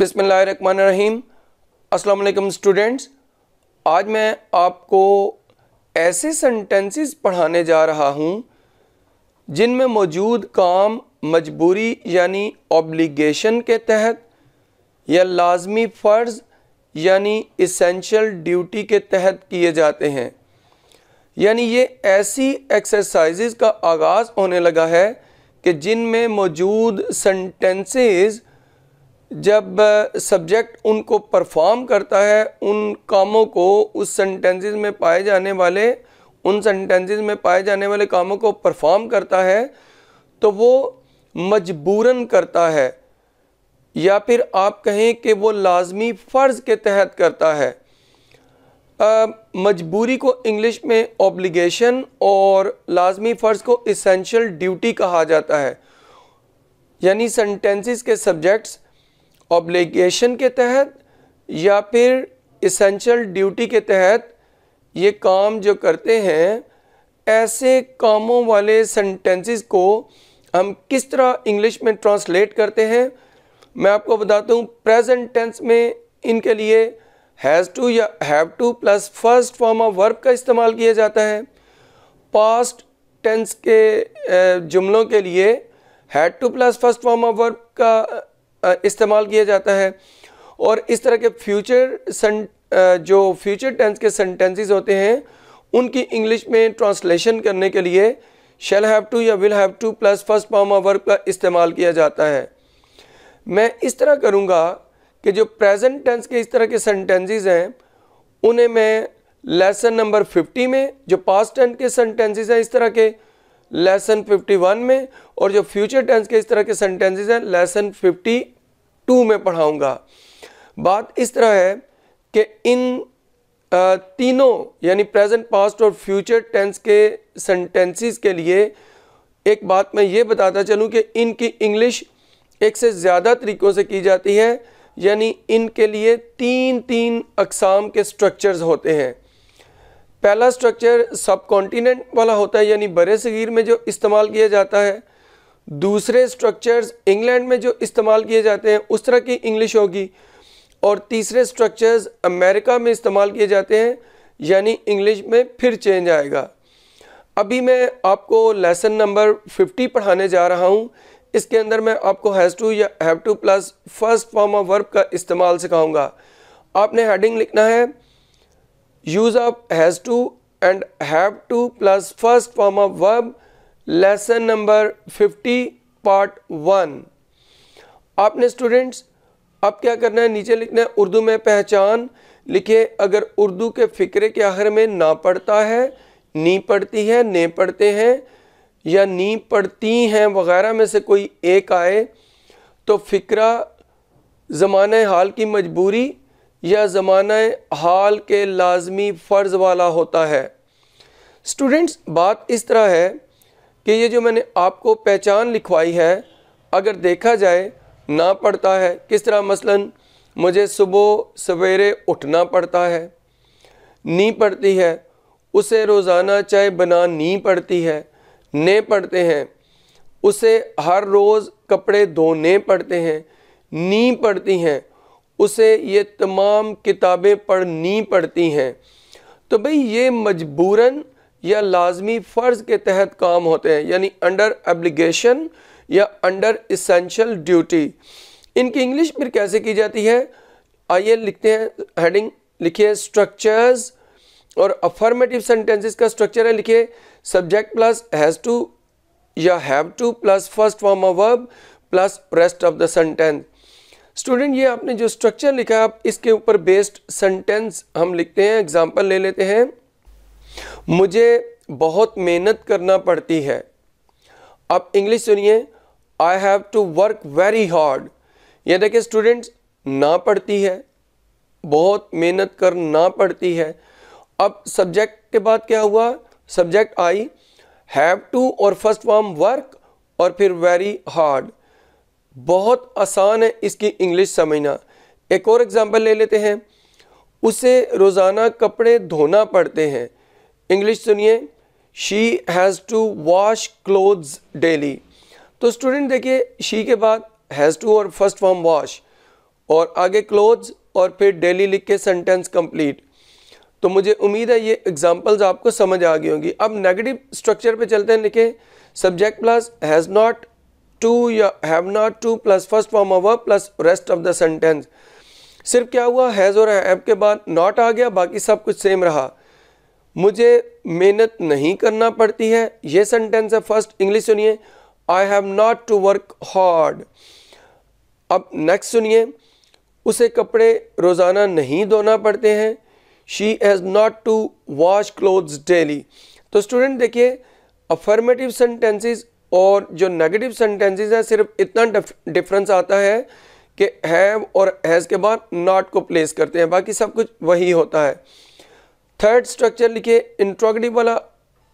बिसमीम अस्सलाम स्टूडेंट्स आज मैं आपको ऐसे सेंटेंसेस पढ़ाने जा रहा हूँ जिनमें मौजूद काम मजबूरी यानी ऑब्लिगेशन के तहत या लाजमी फ़र्ज़ यानी इसेंशियल ड्यूटी के तहत किए जाते हैं यानी ये ऐसी एक्सरसाइजेज का आगाज़ होने लगा है कि जिनमें मौजूद सेंटेंसेस जब सब्जेक्ट उनको परफॉर्म करता है उन कामों को उस सेंटेंसेस में पाए जाने वाले उन सेंटेंसेस में पाए जाने वाले कामों को परफॉर्म करता है तो वो मजबूरन करता है या फिर आप कहें कि वो लाजमी फ़र्ज़ के तहत करता है मजबूरी को इंग्लिश में ऑब्लिगेशन और लाजमी फ़र्ज़ को इसेंशल ड्यूटी कहा जाता है यानी सेंटेंसेस के सब्जेक्ट्स ऑब्लिगेशन के तहत या फिर इसेंशल ड्यूटी के तहत ये काम जो करते हैं ऐसे कामों वाले सेंटेंसेस को हम किस तरह इंग्लिश में ट्रांसलेट करते हैं मैं आपको बताता हूँ प्रेजेंट टेंस में इनके लिए हैज़ टू या have to plus first form of verb का इस्तेमाल किया जाता है पास्ट टेंस के जुमलों के लिए had to plus first form of verb का इस्तेमाल किया जाता है और इस तरह के फ्यूचर जो फ्यूचर टेंस के सेंटेंसेस होते हैं उनकी इंग्लिश में ट्रांसलेशन करने के लिए शेल हैव टू या will have to plus first form of verb का इस्तेमाल किया जाता है मैं इस तरह करूँगा कि जो प्रेजेंट टेंस के इस तरह के सेंटेंसेस हैं उन्हें मैं लेसन नंबर 50 में जो पास्ट टेंस के सेंटेंसेस हैं इस तरह के लेसन 51 में और जो फ्यूचर टेंस के इस तरह के सेंटेंसेस हैं लेसन 52 में पढ़ाऊंगा बात इस तरह है कि इन तीनों यानी प्रेजेंट पास्ट और फ्यूचर टेंस के सेंटेंसेस के लिए एक बात मैं ये बताता चलूँ कि इनकी इंग्लिश एक से ज़्यादा तरीक़ों से की जाती है यानी इनके लिए तीन तीन अकसाम के स्ट्रक्चर्स होते हैं पहला स्ट्रक्चर सब कॉन्टीनेंट वाला होता है यानी बर सगीर में जो इस्तेमाल किया जाता है दूसरे स्ट्रक्चर्स इंग्लैंड में जो इस्तेमाल किए जाते हैं उस तरह की इंग्लिश होगी और तीसरे स्ट्रक्चर्स अमेरिका में इस्तेमाल किए जाते हैं यानी इंग्लिश में फिर चेंज आएगा अभी मैं आपको लेसन नंबर 50 पढ़ाने जा रहा हूँ इसके अंदर मैं आपको हैज़ टू या have to plus first form of verb का इस्तेमाल सिखाऊंगा आपने हेडिंग लिखना है use up has to and have to plus first form of verb lesson number 50 part one आपने स्टूडेंट्स अब क्या करना है नीचे लिखना है उर्दू में पहचान लिखे अगर उर्दू के फ़िक्रे के आखिर में ना पढ़ता है नी पढ़ती है ने पढ़ते हैं या नी पढ़ती हैं वगैरह में से कोई एक आए तो फ़िक्रा जमाने हाल की मजबूरी या ज़माना हाल के लाजमी फ़र्ज वाला होता है स्टूडेंट्स बात इस तरह है कि ये जो मैंने आपको पहचान लिखवाई है अगर देखा जाए ना पड़ता है किस तरह मसलन मुझे सुबह सवेरे उठना पड़ता है नी पड़ती है उसे रोज़ाना चाय बनानी पड़ती है ने पड़ते हैं उसे हर रोज़ कपड़े धोने पड़ते हैं नी पड़ती हैं उसे ये तमाम किताबें पढ़नी पड़ती हैं तो भाई ये मजबूरन या लाजमी फ़र्ज़ के तहत काम होते हैं यानी अंडर एब्लिगेशन या अंडर इसेंशल ड्यूटी इनकी इंग्लिश फिर कैसे की जाती है आइए लिखते हैं हेडिंग लिखिए स्ट्रक्चर्स और अफर्मेटिव सेंटेंसेस का स्ट्रक्चर है लिखिए सब्जेक्ट प्लस हैज़ टू या have to plus first form of verb plus rest of the sentence student ये आपने जो स्ट्रक्चर लिखा आप इसके ऊपर बेस्ड सेंटेंस हम लिखते हैं एग्जाम्पल ले लेते हैं मुझे बहुत मेहनत करना पड़ती है आप इंग्लिश सुनिए I have to work very hard ये देखिए स्टूडेंट्स ना पड़ती है बहुत मेहनत करना पड़ती है अब सब्जेक्ट के बाद क्या हुआ सब्जेक्ट आई हैव टू और फर्स्ट फॉर्म वर्क और फिर वेरी हार्ड बहुत आसान है इसकी इंग्लिश समझना एक और एग्ज़ाम्पल ले लेते हैं उसे रोज़ाना कपड़े धोना पड़ते हैं इंग्लिश सुनिए she has to wash clothes daily तो स्टूडेंट देखिए शी के बाद हैज़ टू और फर्स्ट फॉर्म वॉश और आगे क्लोथ्स और फिर डेली लिख के सेंटेंस कंप्लीट तो मुझे उम्मीद है ये एग्जांपल्स आपको समझ आ गई होंगी अब नेगेटिव स्ट्रक्चर पे चलते हैं लिखें subject plus has not to have not to plus first form of verb plus rest of the sentence सिर्फ क्या हुआ हैज़ और हैव के बाद नॉट आ गया बाकी सब कुछ सेम रहा मुझे मेहनत नहीं करना पड़ती है ये सेंटेंस है फर्स्ट इंग्लिश सुनिए I have not to work hard अब नेक्स्ट सुनिए उसे कपड़े रोज़ाना नहीं धोना पड़ते हैं she has not to wash clothes daily तो स्टूडेंट देखिए अफर्मेटिव सेंटेंसेस और जो नेगेटिव सेंटेंसेस हैं सिर्फ इतना डिफरेंस आता है कि हैव और हैज़ के बाद नॉट को प्लेस करते हैं बाकी सब कुछ वही होता है थर्ड स्ट्रक्चर लिखिए इंट्रोगेटिव वाला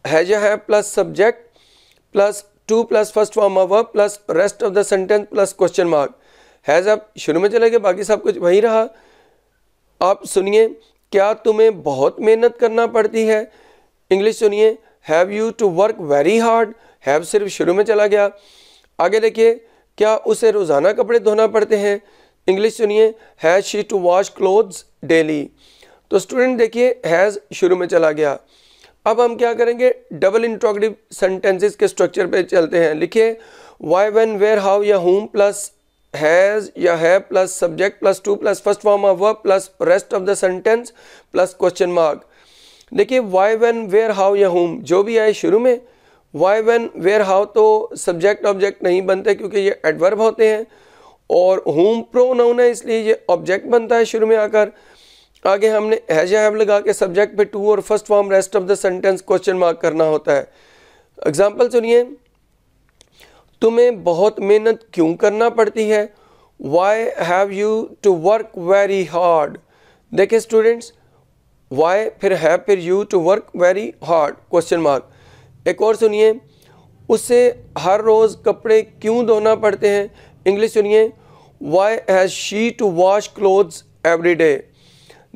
हैज या है plus subject plus to plus first form of verb plus rest of the sentence plus question mark has अब शुरू में चले गए बाकी सब कुछ वही रहा आप सुनिए क्या तुम्हें बहुत मेहनत करना पड़ती है इंग्लिश सुनिए have you to work very hard have सिर्फ शुरू में चला गया आगे देखिए क्या उसे रोज़ाना कपड़े धोना पड़ते हैं इंग्लिश सुनिए has she to wash clothes daily तो स्टूडेंट देखिए हैज़ शुरू में चला गया अब हम क्या करेंगे डबल इंट्रोगेटिव सेंटेंसेस के स्ट्रक्चर पे चलते हैं लिखिए वाई वेन वेयर हाउ या होम प्लस हैज़ या है plus subject plus to plus first form of verb plus rest of the sentence plus question mark देखिए वाई वेन वेयर हाउ या होम जो भी आए शुरू में वाई वन वेयर हाउ तो सब्जेक्ट ऑब्जेक्ट नहीं बनते क्योंकि ये एडवर्ब होते हैं और होम प्रो नाउन है इसलिए ये ऑब्जेक्ट बनता है शुरू में आकर आगे हमने हैज हैव लगा के सब्जेक्ट पे टू और first form rest of the sentence question mark करना होता है एग्जाम्पल सुनिए तुम्हें बहुत मेहनत क्यों करना पड़ती है why have you to work very hard देखिए स्टूडेंट्स वाई फिर हैव फिर you to work very hard question mark एक और सुनिए उसे हर रोज़ कपड़े क्यों धोना पड़ते हैं इंग्लिश सुनिए why has she to wash clothes every day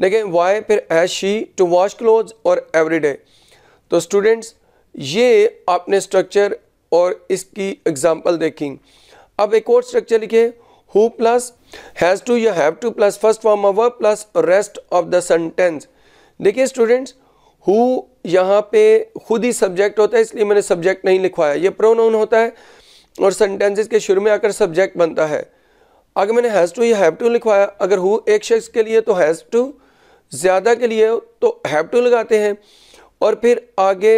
देखें वाई फिर has she to wash clothes और एवरी डे तो स्टूडेंट्स ये आपने स्ट्रक्चर और इसकी एग्ज़ाम्पल देखी अब एक और स्ट्रक्चर लिखे हु प्लस हैज़ टू या have to plus first form अवर plus rest of the sentence देखिए स्टूडेंट्स हु यहाँ पे खुद ही सब्जेक्ट होता है इसलिए मैंने सब्जेक्ट नहीं लिखवाया ये प्रोनाउन होता है और सेंटेंसेस के शुरू में आकर सब्जेक्ट बनता है अगर मैंने हैज़ टू या हैव टू लिखवाया अगर हु एक शख्स के लिए तो हैज़ टू ज़्यादा के लिए तो हैव टू लगाते हैं और फिर आगे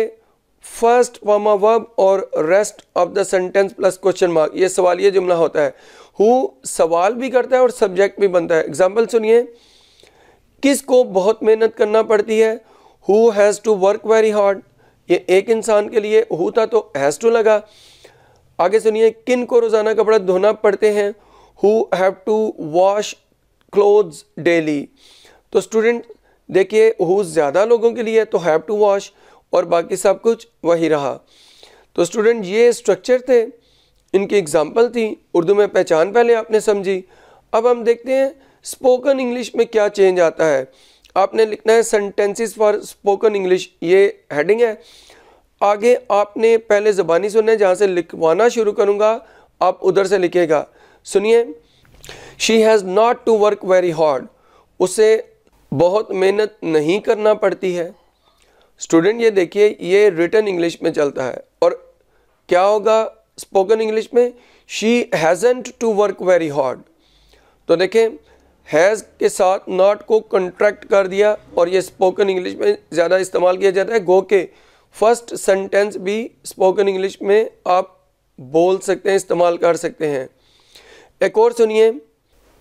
फर्स्ट वामा वर्ब और rest of the sentence plus question mark ये सवाल ये जुमला होता है हु सवाल भी करता है और सब्जेक्ट भी बनता है एग्जाम्पल सुनिए किसको बहुत मेहनत करना पड़ती है who has to work very hard ये एक इंसान के लिए हु था तो हैज़ टू लगा आगे सुनिए किन को रोज़ाना कपड़ा धोना पड़ते हैं who have to wash clothes daily तो स्टूडेंट देखिए हु ज़्यादा लोगों के लिए तो हैव टू वॉश और बाकी सब कुछ वही रहा तो स्टूडेंट ये स्ट्रक्चर थे इनकी एग्ज़ाम्पल थी उर्दू में पहचान पहले आपने समझी अब हम देखते हैं स्पोकन इंग्लिश में क्या चेंज आता है आपने लिखना है सेंटेंसेस फॉर स्पोकन इंग्लिश ये हेडिंग है आगे आपने पहले ज़बानी सुनना है जहाँ से लिखवाना शुरू करूँगा आप उधर से लिखेगा सुनिए she has not to work very hard उसे बहुत मेहनत नहीं करना पड़ती है स्टूडेंट ये देखिए ये रिटर्न इंग्लिश में चलता है और क्या होगा स्पोकन इंग्लिश में she hasn't to work very hard तो देखें हैज़ के साथ नॉट को कंट्रैक्ट कर दिया और ये स्पोकन इंग्लिश में ज़्यादा इस्तेमाल किया जाता है गो के फर्स्ट सेंटेंस भी स्पोकन इंग्लिश में आप बोल सकते हैं इस्तेमाल कर सकते हैं एक और सुनिए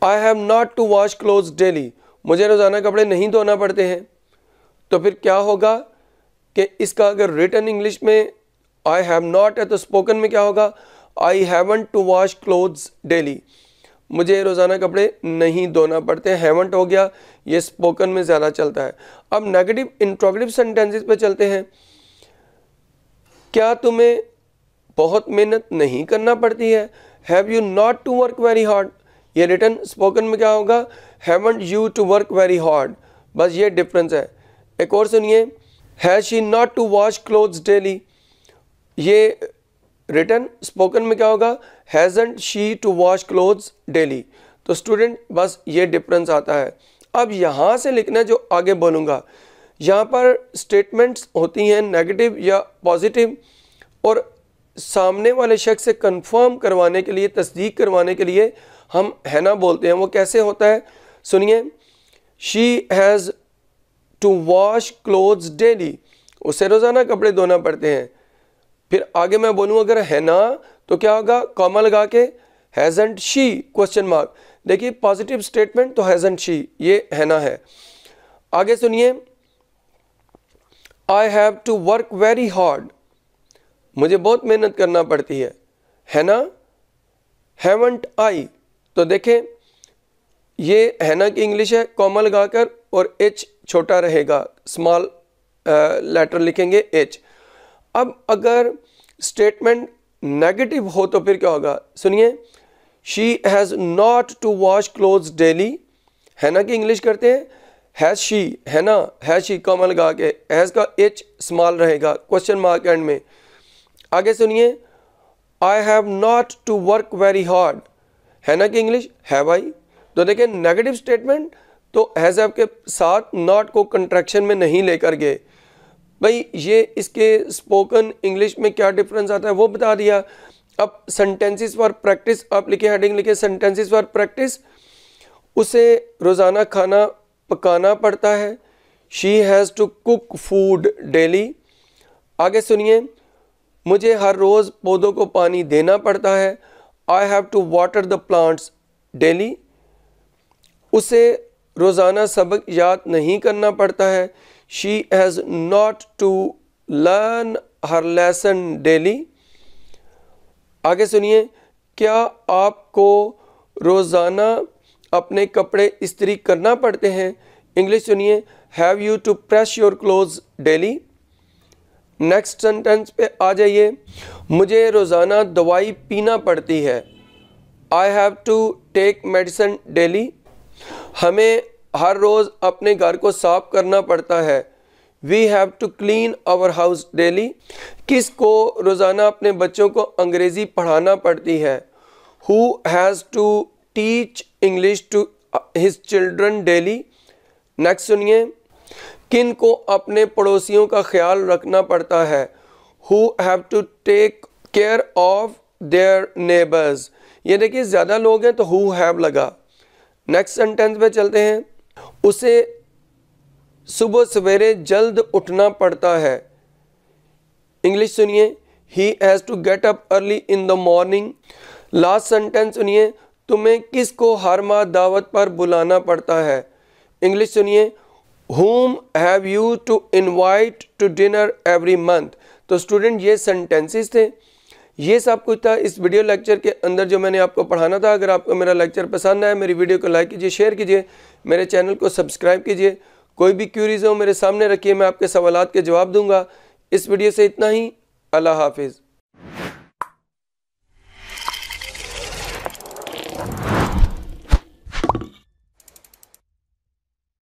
I have not to wash clothes daily मुझे रोज़ाना कपड़े नहीं धोना पड़ते हैं तो फिर क्या होगा कि इसका अगर रिटर्न इंग्लिश में आई हैव नॉट है तो स्पोकन में क्या होगा I haven't to wash clothes daily मुझे रोज़ाना कपड़े नहीं धोना पड़ते हैवंट हो गया ये स्पोकन में ज़्यादा चलता है अब नेगेटिव इंट्रोगेटिव सेंटेंसेस पे चलते हैं क्या तुम्हें बहुत मेहनत नहीं करना पड़ती है have you not to work very hard ये रिटर्न स्पोकन में क्या होगा haven't you to work very hard बस ये डिफरेंस है एक और सुनिए has she not to wash clothes daily ये रिटर्न स्पोकन में क्या होगा hasn't she to wash clothes daily तो स्टूडेंट बस ये डिफरेंस आता है अब यहाँ से लिखना जो आगे बोलूँगा यहाँ पर स्टेटमेंट्स होती हैं नेगेटिव या पॉजिटिव और सामने वाले शख्स से कंफर्म करवाने के लिए तस्दीक करवाने के लिए हम है ना बोलते हैं वो कैसे होता है सुनिए she has to wash clothes daily उसे रोज़ाना कपड़े धोना पड़ते हैं फिर आगे मैं बोलूँ अगर है ना तो क्या होगा कॉमा लगा के हैजेंट शी क्वेश्चन मार्क देखिए पॉजिटिव स्टेटमेंट तो हैजेंट शी ये है ना है आगे सुनिए I have to work very hard मुझे बहुत मेहनत करना पड़ती है है ना हैवंट आई तो देखें ये है ना की इंग्लिश है कॉमा लगाकर और एच छोटा रहेगा स्मॉल लेटर लिखेंगे एच अब अगर स्टेटमेंट नेगेटिव हो तो फिर क्या होगा सुनिए she has not to wash cloth daily है ना कि इंग्लिश करते हैं हैज़ शी है ना हैज़ शी कॉमा लगा के हैज़ का एच स्मॉल रहेगा क्वेश्चन मार्क एंड में आगे सुनिए I have not to work very hard है ना कि इंग्लिश है भाई तो देखिए नेगेटिव स्टेटमेंट तो हैज़ के साथ नॉट को कंट्रैक्शन में नहीं लेकर गए भाई ये इसके स्पोकन इंग्लिश में क्या डिफरेंस आता है वो बता दिया अब सेंटेंसेस फॉर प्रैक्टिस आप लिखे हेडिंग लिखे सेंटेंसेस फॉर प्रैक्टिस उसे रोज़ाना खाना पकाना पड़ता है she has to cook food daily आगे सुनिए मुझे हर रोज़ पौधों को पानी देना पड़ता है I have to water the plants daily उसे रोज़ाना सबक याद नहीं करना पड़ता है she has not to learn her lesson daily आगे सुनिए क्या आपको रोज़ाना अपने कपड़े इस्त्री करना पड़ते हैं इंग्लिश सुनिए have you to press your clothes daily next sentence पे आ जाइए मुझे रोज़ाना दवाई पीना पड़ती है I have to take medicine daily हमें हर रोज़ अपने घर को साफ करना पड़ता है we have to clean our house daily किस को रोज़ाना अपने बच्चों को अंग्रेज़ी पढ़ाना पड़ती है who has to teach English to his children daily next सुनिए किन को अपने पड़ोसियों का ख्याल रखना पड़ता है who have to take care of their neighbours ये देखिए ज़्यादा लोग हैं तो हु हैव लगा नेक्स्ट सेंटेंस पे चलते हैं उसे सुबह सवेरे जल्द उठना पड़ता है इंग्लिश सुनिए he has to get up early in the morning last sentence सुनिए तुम्हें किस को हर माह दावत पर बुलाना पड़ता है इंग्लिश सुनिए whom have you to invite to dinner every month तो स्टूडेंट ये सेंटेंसेस थे ये सब कुछ था इस वीडियो लेक्चर के अंदर जो मैंने आपको पढ़ाना था अगर आपको मेरा लेक्चर पसंद आया मेरी वीडियो को लाइक कीजिए शेयर कीजिए मेरे चैनल को सब्सक्राइब कीजिए कोई भी क्यूरीज़ हो मेरे सामने रखिए मैं आपके सवाल के जवाब दूंगा इस वीडियो से इतना ही अल्लाह हाफिज़